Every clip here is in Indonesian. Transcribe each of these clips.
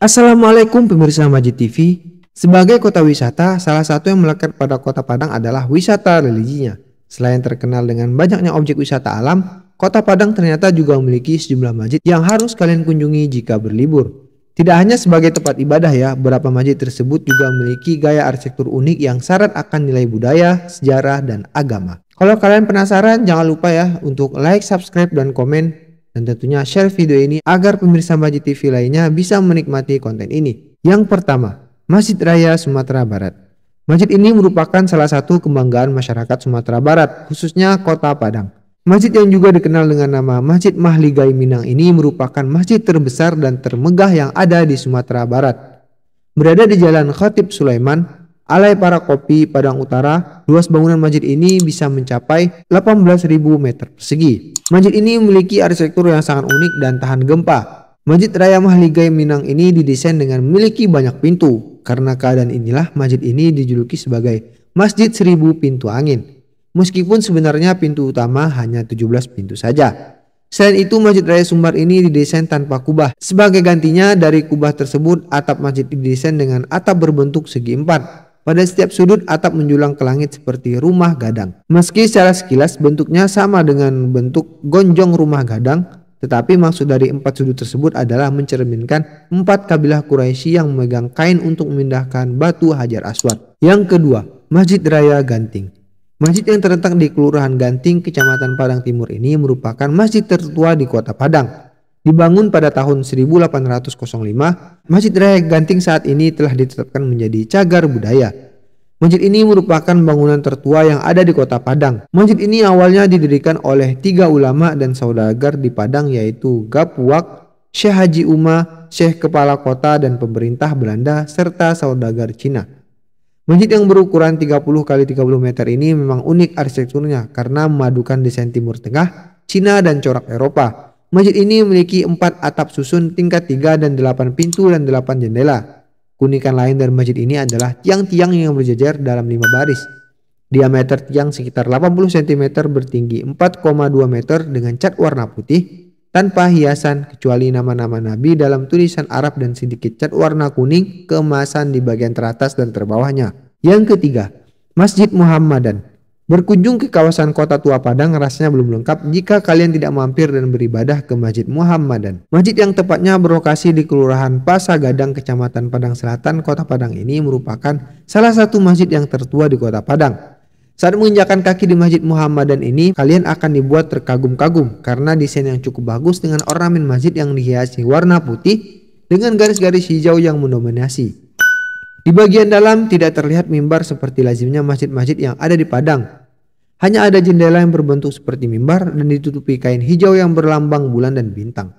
Assalamualaikum pemirsa Majid TV. Sebagai kota wisata, salah satu yang melekat pada kota Padang adalah wisata religinya. Selain terkenal dengan banyaknya objek wisata alam, kota Padang ternyata juga memiliki sejumlah masjid yang harus kalian kunjungi jika berlibur. Tidak hanya sebagai tempat ibadah ya, beberapa masjid tersebut juga memiliki gaya arsitektur unik yang syarat akan nilai budaya, sejarah, dan agama. Kalau kalian penasaran, jangan lupa ya untuk like, subscribe, dan komen dan tentunya share video ini agar pemirsa Baji TV lainnya bisa menikmati konten ini. Yang pertama, Masjid Raya Sumatera Barat. Masjid ini merupakan salah satu kebanggaan masyarakat Sumatera Barat, khususnya kota Padang. Masjid yang juga dikenal dengan nama Masjid Mahligai Minang ini merupakan masjid terbesar dan termegah yang ada di Sumatera Barat. Berada di Jalan Khatib Sulaiman, Alai Para Kopi Padang Utara, luas bangunan masjid ini bisa mencapai 18.000 meter persegi. Masjid ini memiliki arsitektur yang sangat unik dan tahan gempa. Masjid Raya Mahligai Minang ini didesain dengan memiliki banyak pintu. Karena keadaan inilah masjid ini dijuluki sebagai Masjid Seribu Pintu Angin. Meskipun sebenarnya pintu utama hanya 17 pintu saja. Selain itu, Masjid Raya Sumbar ini didesain tanpa kubah. Sebagai gantinya dari kubah tersebut, atap masjid didesain dengan atap berbentuk segi empat pada setiap sudut atap menjulang ke langit seperti rumah gadang. Meski secara sekilas bentuknya sama dengan bentuk gonjong rumah gadang, tetapi maksud dari empat sudut tersebut adalah mencerminkan empat kabilah Quraisy yang memegang kain untuk memindahkan batu Hajar Aswad. Yang kedua, Masjid Raya Ganting. Masjid yang terletak di Kelurahan Ganting, Kecamatan Padang Timur ini merupakan masjid tertua di Kota Padang. Dibangun pada tahun 1805, Masjid Raya Ganting saat ini telah ditetapkan menjadi cagar budaya. Masjid ini merupakan bangunan tertua yang ada di kota Padang. Masjid ini awalnya didirikan oleh tiga ulama dan saudagar di Padang yaitu Gapuak, Syekh Haji Uma, Syekh Kepala Kota dan pemerintah Belanda serta saudagar Cina. Masjid yang berukuran 30 x 30 meter ini memang unik arsitekturnya karena memadukan desain Timur Tengah, Cina dan corak Eropa. Masjid ini memiliki empat atap susun tingkat tiga dan delapan pintu dan delapan jendela. Keunikan lain dari masjid ini adalah tiang-tiang yang berjejer dalam lima baris. Diameter tiang sekitar 80 cm bertinggi 4,2 meter dengan cat warna putih tanpa hiasan kecuali nama-nama nabi dalam tulisan Arab dan sedikit cat warna kuning kemasan di bagian teratas dan terbawahnya. Yang ketiga, Masjid Muhammadan Berkunjung ke kawasan kota tua Padang rasanya belum lengkap jika kalian tidak mampir dan beribadah ke Masjid Muhammadan. Masjid yang tepatnya berlokasi di Kelurahan Pasagadang, Kecamatan Padang Selatan, Kota Padang ini merupakan salah satu masjid yang tertua di Kota Padang. Saat menginjakan kaki di Masjid Muhammadan ini, kalian akan dibuat terkagum-kagum karena desain yang cukup bagus dengan ornamen masjid yang dihiasi warna putih dengan garis-garis hijau yang mendominasi. Di bagian dalam tidak terlihat mimbar seperti lazimnya masjid-masjid yang ada di Padang, hanya ada jendela yang berbentuk seperti mimbar dan ditutupi kain hijau yang berlambang bulan dan bintang.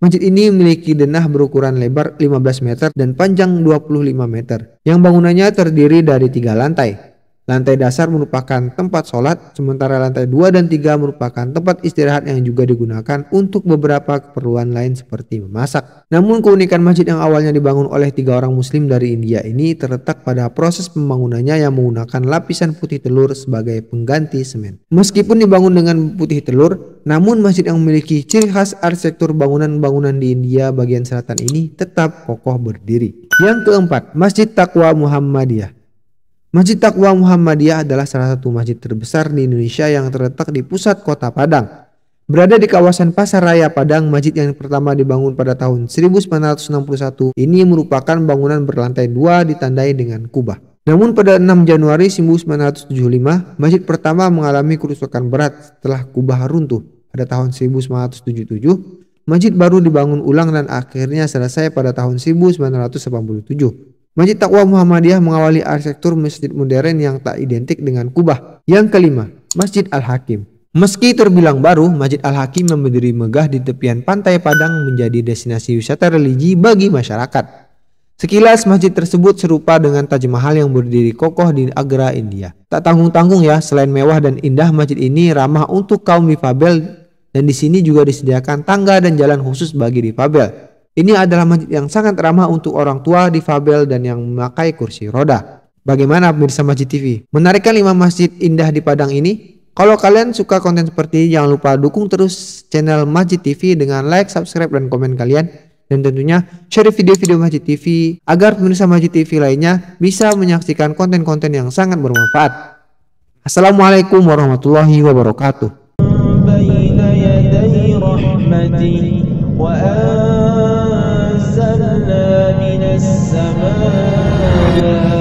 Masjid ini memiliki denah berukuran lebar 15 meter dan panjang 25 meter, yang bangunannya terdiri dari tiga lantai, Lantai dasar merupakan tempat sholat, sementara lantai 2 dan 3 merupakan tempat istirahat yang juga digunakan untuk beberapa keperluan lain seperti memasak. Namun keunikan masjid yang awalnya dibangun oleh tiga orang muslim dari India ini terletak pada proses pembangunannya yang menggunakan lapisan putih telur sebagai pengganti semen. Meskipun dibangun dengan putih telur, namun masjid yang memiliki ciri khas arsitektur bangunan-bangunan di India bagian selatan ini tetap kokoh berdiri. Yang keempat, Masjid Taqwa Muhammadiyah. Masjid Taqwa Muhammadiyah adalah salah satu masjid terbesar di Indonesia yang terletak di pusat kota Padang. Berada di kawasan Pasar Raya Padang, masjid yang pertama dibangun pada tahun 1961 ini merupakan bangunan berlantai dua ditandai dengan kubah. Namun pada 6 Januari 1975, masjid pertama mengalami kerusakan berat setelah kubah runtuh. Pada tahun 1977, masjid baru dibangun ulang dan akhirnya selesai pada tahun 1987. Masjid Taqwa Muhammadiyah mengawali arsitektur masjid modern yang tak identik dengan Kubah. Yang kelima, Masjid Al-Hakim. Meski terbilang baru, Masjid Al-Hakim memberi megah di tepian pantai Padang menjadi destinasi wisata religi bagi masyarakat. Sekilas masjid tersebut serupa dengan Taj Mahal yang berdiri kokoh di Agra, India. Tak tanggung-tanggung ya, selain mewah dan indah, masjid ini ramah untuk kaum difabel dan di sini juga disediakan tangga dan jalan khusus bagi difabel. Ini adalah masjid yang sangat ramah untuk orang tua difabel dan yang memakai kursi roda. Bagaimana pemirsa Masjid TV? Menarikkan 5 masjid indah di Padang ini? Kalau kalian suka konten seperti ini, jangan lupa dukung terus channel Masjid TV dengan like, subscribe, dan komen kalian. Dan tentunya share video-video Masjid TV agar pemirsa Masjid TV lainnya bisa menyaksikan konten-konten yang sangat bermanfaat. Assalamualaikum warahmatullahi wabarakatuh. uh,